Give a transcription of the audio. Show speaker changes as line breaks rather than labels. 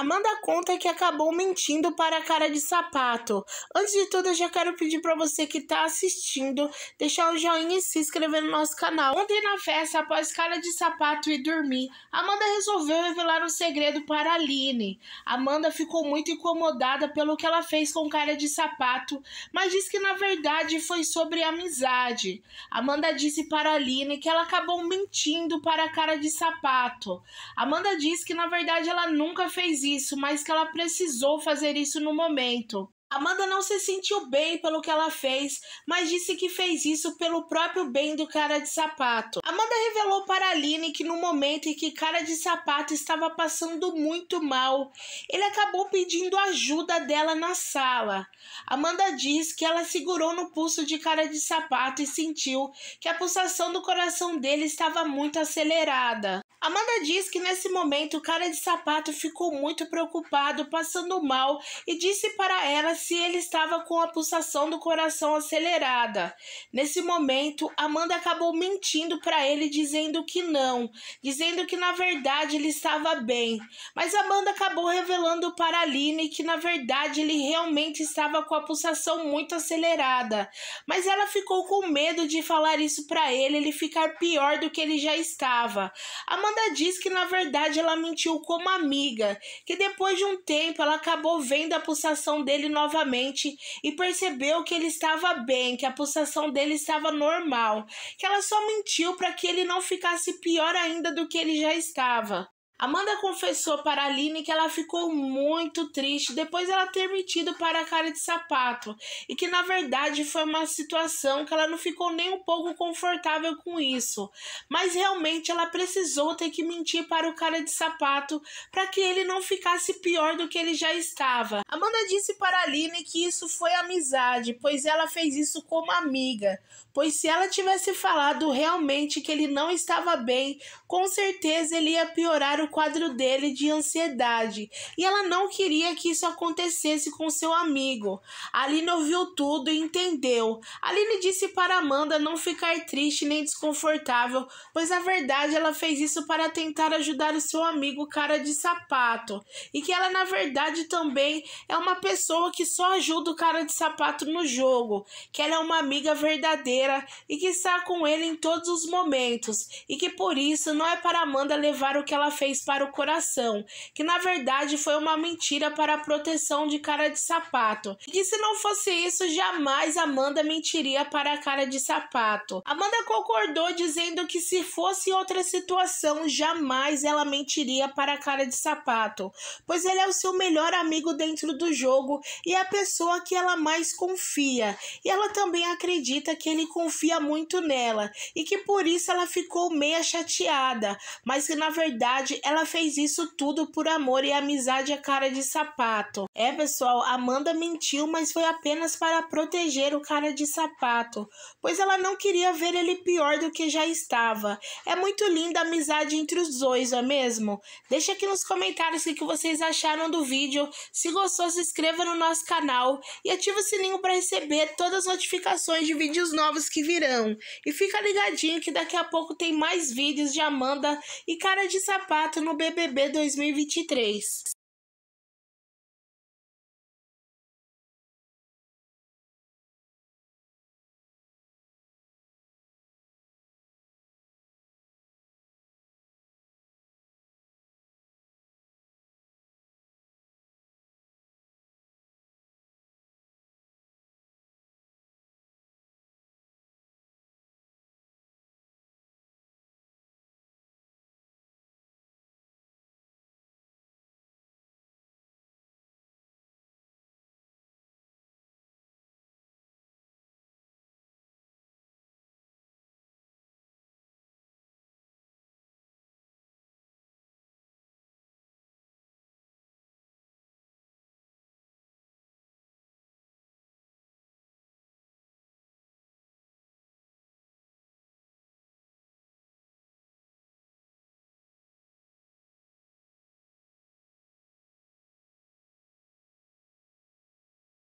Amanda conta que acabou mentindo para a cara de sapato. Antes de tudo, eu já quero pedir para você que está assistindo deixar um joinha e se inscrever no nosso canal. Ontem na festa, após cara de sapato e dormir, Amanda resolveu revelar um segredo para Aline. Amanda ficou muito incomodada pelo que ela fez com cara de sapato, mas disse que na verdade foi sobre amizade. Amanda disse para Aline que ela acabou mentindo para a cara de sapato. Amanda disse que na verdade ela nunca fez isso isso, mas que ela precisou fazer isso no momento. Amanda não se sentiu bem pelo que ela fez, mas disse que fez isso pelo próprio bem do cara de sapato. Amanda revelou para Aline que no momento em que cara de sapato estava passando muito mal, ele acabou pedindo ajuda dela na sala. Amanda diz que ela segurou no pulso de cara de sapato e sentiu que a pulsação do coração dele estava muito acelerada. Amanda diz que nesse momento o cara de sapato ficou muito preocupado, passando mal, e disse para ela se ele estava com a pulsação do coração acelerada. Nesse momento, Amanda acabou mentindo para ele, dizendo que não, dizendo que na verdade ele estava bem. Mas Amanda acabou revelando para Aline que na verdade ele realmente estava com a pulsação muito acelerada. Mas ela ficou com medo de falar isso para ele, ele ficar pior do que ele já estava. Amanda Amanda diz que na verdade ela mentiu como amiga, que depois de um tempo ela acabou vendo a pulsação dele novamente e percebeu que ele estava bem, que a pulsação dele estava normal, que ela só mentiu para que ele não ficasse pior ainda do que ele já estava. Amanda confessou para Aline que ela ficou muito triste depois ela ter mentido para a cara de sapato e que na verdade foi uma situação que ela não ficou nem um pouco confortável com isso, mas realmente ela precisou ter que mentir para o cara de sapato para que ele não ficasse pior do que ele já estava. Amanda disse para Aline que isso foi amizade, pois ela fez isso como amiga, pois se ela tivesse falado realmente que ele não estava bem, com certeza ele ia piorar o quadro dele de ansiedade e ela não queria que isso acontecesse com seu amigo. Aline ouviu tudo e entendeu. Aline disse para Amanda não ficar triste nem desconfortável, pois na verdade ela fez isso para tentar ajudar o seu amigo cara de sapato e que ela na verdade também é uma pessoa que só ajuda o cara de sapato no jogo, que ela é uma amiga verdadeira e que está com ele em todos os momentos e que por isso não é para Amanda levar o que ela fez para o coração, que na verdade foi uma mentira para a proteção de cara de sapato. E que se não fosse isso, jamais Amanda mentiria para a cara de sapato. Amanda concordou dizendo que se fosse outra situação, jamais ela mentiria para a cara de sapato, pois ele é o seu melhor amigo dentro do jogo e é a pessoa que ela mais confia. E ela também acredita que ele confia muito nela e que por isso ela ficou meia chateada, mas que na verdade ela fez isso tudo por amor e amizade a cara de sapato. É, pessoal, Amanda mentiu, mas foi apenas para proteger o cara de sapato, pois ela não queria ver ele pior do que já estava. É muito linda a amizade entre os dois, não é mesmo? Deixa aqui nos comentários o que vocês acharam do vídeo. Se gostou, se inscreva no nosso canal e ative o sininho para receber todas as notificações de vídeos novos que virão. E fica ligadinho que daqui a pouco tem mais vídeos de Amanda e cara de sapato candidato no BBB 2023